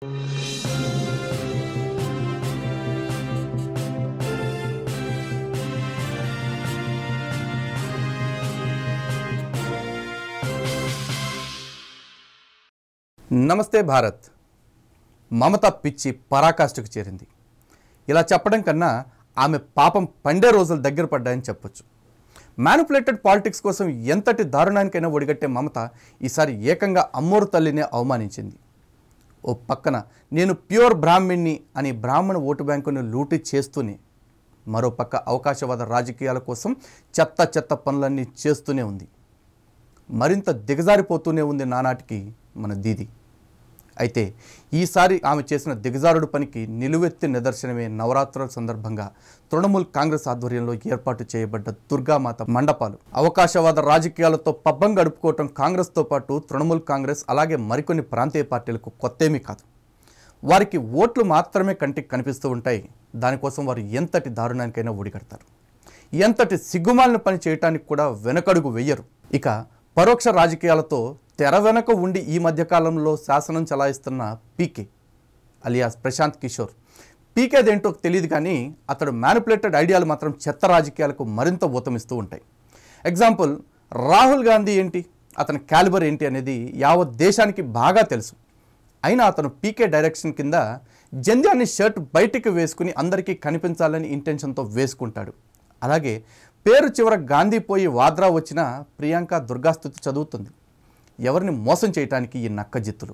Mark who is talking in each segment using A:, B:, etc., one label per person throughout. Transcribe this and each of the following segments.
A: నమస్తే భారత్ మమత పిచ్చి పరాకాష్ఠకు చేరింది ఇలా చెప్పడం కన్నా ఆమె పాపం పండే రోజులు దగ్గర పడ్డాయని చెప్పొచ్చు మ్యానుపులేటెడ్ పాలిటిక్స్ కోసం ఎంతటి దారుణానికైనా ఒడిగట్టే మమత ఈసారి ఏకంగా అమ్మోరు తల్లినే అవమానించింది ఓ పక్కన నేను ప్యూర్ బ్రాహ్మణ్ణి అని బ్రాహ్మణ ఓటు బ్యాంకును లూటి చేస్తూనే మరోపక్క అవకాశవాద రాజకీయాల కోసం చెత్త చెత్త పనులన్నీ చేస్తూనే ఉంది మరింత దిగజారిపోతూనే ఉంది నానాటికి మన దీది అయితే ఈసారి ఆమె చేసిన దిగజారుడు పనికి నిలువెత్తి నిదర్శనమే నవరాత్రుల సందర్భంగా తృణమూల్ కాంగ్రెస్ ఆధ్వర్యంలో ఏర్పాటు చేయబడ్డ దుర్గామాత మండపాలు అవకాశవాద రాజకీయాలతో పబ్బం గడుపుకోవటం కాంగ్రెస్తో పాటు తృణమూల్ కాంగ్రెస్ అలాగే మరికొన్ని ప్రాంతీయ పార్టీలకు కొత్తేమీ కాదు వారికి ఓట్లు మాత్రమే కంటికి కనిపిస్తూ ఉంటాయి దానికోసం వారు ఎంతటి దారుణానికైనా ఒడిగడతారు ఎంతటి సిగ్గుమాలను పని చేయటానికి కూడా వెనకడుగు వెయ్యరు ఇక పరోక్ష రాజకీయాలతో తెర వెనక ఉండి ఈ మధ్యకాలంలో శాసనం చలాయిస్తున్న PK alias Prashant Kishor PK అదేంటో తెలియదు కానీ అతడు మ్యానిపులేటెడ్ ఐడియాలు మాత్రం చెత్త రాజకీయాలకు మరింత ఊతమిస్తూ ఉంటాయి ఎగ్జాంపుల్ రాహుల్ గాంధీ ఏంటి అతని క్యాలిబర్ ఏంటి అనేది యావత్ దేశానికి బాగా తెలుసు అయినా అతను పీకే డైరెక్షన్ కింద జంధ్యాన్ని షర్ట్ బయటికి వేసుకుని అందరికీ కనిపించాలని ఇంటెన్షన్తో వేసుకుంటాడు అలాగే పేరు చివర గాంధీ పోయి వాద్రా వచ్చిన ప్రియాంక దుర్గాస్థుతి చదువుతుంది ఎవరిని మోసం చేయటానికి ఈ నక్కజిత్తులు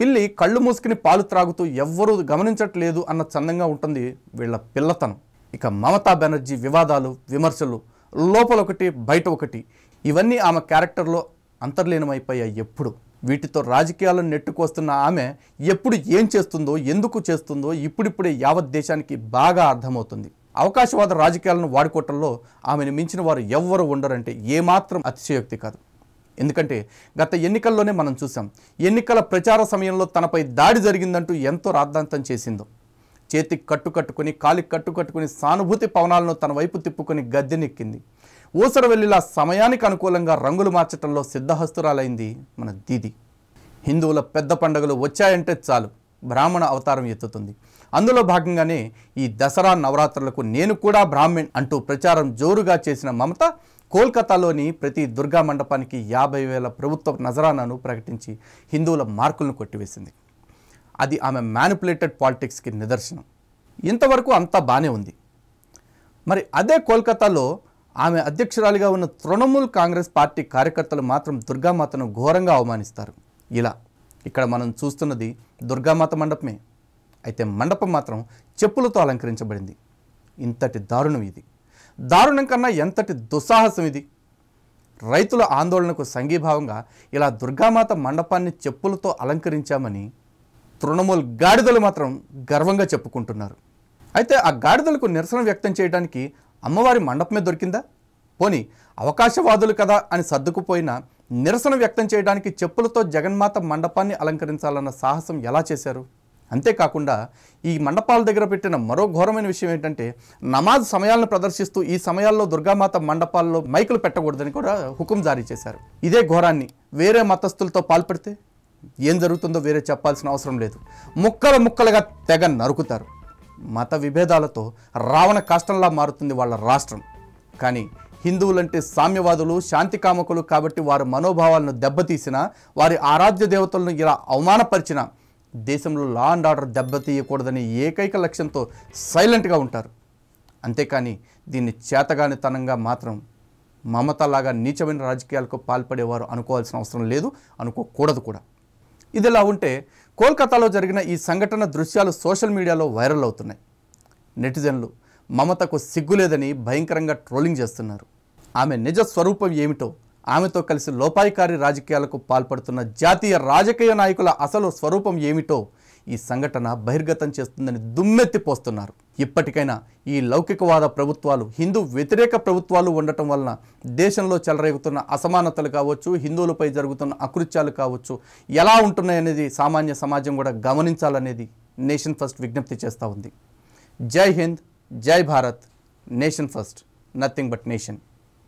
A: పిల్లి కళ్ళు మూసుకుని పాలు త్రాగుతూ ఎవ్వరూ గమనించట్లేదు అన్న చందంగా ఉంటుంది వీళ్ళ పిల్లతనం ఇక మమతా బెనర్జీ వివాదాలు విమర్శలు లోపల ఒకటి బయట ఒకటి ఇవన్నీ ఆమె క్యారెక్టర్లో అంతర్లీనమైపోయాయి ఎప్పుడు వీటితో రాజకీయాలను నెట్టుకొస్తున్న ఆమె ఎప్పుడు ఏం చేస్తుందో ఎందుకు చేస్తుందో ఇప్పుడిప్పుడే యావత్ దేశానికి బాగా అర్థమవుతుంది అవకాశవాద రాజకీయాలను వాడుకోవటంలో ఆమెను మించిన వారు ఎవ్వరు ఉండరంటే ఏమాత్రం అతిశయోక్తి కాదు ఎందుకంటే గత ఎన్నికల్లోనే మనం చూసాం ఎన్నికల ప్రచార సమయంలో తనపై దాడి జరిగిందంటూ ఎంతో రాద్ధాంతం చేసిందో చేతికి కట్టుకట్టుకుని కాలికి కట్టుకట్టుకుని సానుభూతి పవనాలను తన వైపు తిప్పుకొని గద్దెనెక్కింది ఊసరవెల్లిలా సమయానికి అనుకూలంగా రంగులు మార్చటంలో సిద్ధహస్తురాలైంది మన దీది హిందువుల పెద్ద పండుగలు వచ్చాయంటే చాలు బ్రాహ్మణ అవతారం ఎత్తుతుంది అందులో భాగంగానే ఈ దసరా నవరాత్రులకు నేను కూడా బ్రాహ్మణ్ అంటూ ప్రచారం జోరుగా చేసిన మమత కోల్కతాలోని ప్రతి దుర్గా మండపానికి యాభై వేల ప్రభుత్వ నజరానాను ప్రకటించి హిందువుల మార్కులను కొట్టివేసింది అది ఆమె మ్యానిపులేటెడ్ పాలిటిక్స్కి నిదర్శనం ఇంతవరకు అంతా బాగానే ఉంది మరి అదే కోల్కతాలో ఆమె అధ్యక్షురాలిగా ఉన్న తృణమూల్ కాంగ్రెస్ పార్టీ కార్యకర్తలు మాత్రం దుర్గామాతను ఘోరంగా అవమానిస్తారు ఇలా ఇక్కడ మనం చూస్తున్నది దుర్గామాత మండపమే అయితే మండపం మాత్రం చెప్పులతో అలంకరించబడింది ఇంతటి దారుణం ఇది దారుణం కన్నా ఎంతటి దుస్సాహసం ఇది రైతుల ఆందోళనకు సంఘీభావంగా ఇలా దుర్గామాత మండపాన్ని చెప్పులతో అలంకరించామని తృణమూల్ గాడిదలు మాత్రం గర్వంగా చెప్పుకుంటున్నారు అయితే ఆ గాడిదలకు నిరసన వ్యక్తం చేయడానికి అమ్మవారి మండపమే దొరికిందా పోని అవకాశవాదులు కదా అని సర్దుకుపోయిన నిరసన వ్యక్తం చేయడానికి చెప్పులతో జగన్మాత మండపాన్ని అలంకరించాలన్న సాహసం ఎలా చేశారు అంతేకాకుండా ఈ మండపాల దగ్గర పెట్టిన మరో ఘోరమైన విషయం ఏంటంటే నమాజ్ సమయాలను ప్రదర్శిస్తూ ఈ సమయాల్లో దుర్గామాత మండపాల్లో మైకులు పెట్టకూడదని కూడా హుకుం జారీ చేశారు ఇదే ఘోరాన్ని వేరే మతస్థులతో పాల్పడితే ఏం జరుగుతుందో వేరే చెప్పాల్సిన అవసరం లేదు ముక్కలు ముక్కలుగా తెగ నరుకుతారు మత విభేదాలతో రావణ కాష్టంలా మారుతుంది వాళ్ళ రాష్ట్రం కానీ హిందువులంటే సామ్యవాదులు శాంతి కామకులు కాబట్టి వారి మనోభావాలను దెబ్బతీసిన వారి ఆరాధ్య దేవతలను ఇలా అవమానపరిచిన దేశంలో లా అండ్ ఆర్డర్ దెబ్బతీయకూడదని ఏకైక లక్ష్యంతో సైలెంట్గా ఉంటారు అంతేకాని దీన్ని చేతగానితనంగా మాత్రం మమత లాగా నీచమైన రాజకీయాలకు పాల్పడేవారు అనుకోవాల్సిన అవసరం లేదు అనుకోకూడదు కూడా ఇదిలా ఉంటే కోల్కతాలో జరిగిన ఈ సంఘటన దృశ్యాలు సోషల్ మీడియాలో వైరల్ అవుతున్నాయి నెటిజన్లు మమతకు సిగ్గులేదని భయంకరంగా ట్రోలింగ్ చేస్తున్నారు ఆమె నిజ స్వరూపం ఏమిటో ఆమెతో కలిసి లోపాయికారి రాజకీయాలకు పాల్పడుతున్న జాతీయ రాజకీయ నాయకుల అసలు స్వరూపం ఏమిటో ఈ సంఘటన బహిర్గతం చేస్తుందని దుమ్మెత్తిపోస్తున్నారు ఇప్పటికైనా ఈ లౌకికవాద ప్రభుత్వాలు హిందూ వ్యతిరేక ప్రభుత్వాలు ఉండటం వలన దేశంలో చెలరేగుతున్న అసమానతలు కావచ్చు హిందువులపై జరుగుతున్న అకృత్యాలు కావచ్చు ఎలా ఉంటున్నాయనేది సామాన్య సమాజం కూడా గమనించాలనేది నేషన్ ఫస్ట్ విజ్ఞప్తి చేస్తూ ఉంది జై హింద్ జై Bharat nation first nothing but nation